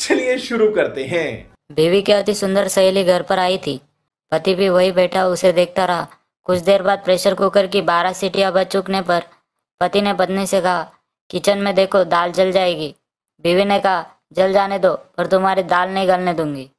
चलिए शुरू करते हैं बीवी की अति सुंदर सहेली घर पर आई थी पति भी वही बैठा उसे देखता रहा कुछ देर बाद प्रेशर कुकर की बारह सीटियां बज चुकने पर पति ने पत्नी से कहा किचन में देखो दाल जल जाएगी बीवी ने कहा जल जाने दो पर तुम्हारी दाल नहीं गलने दूंगी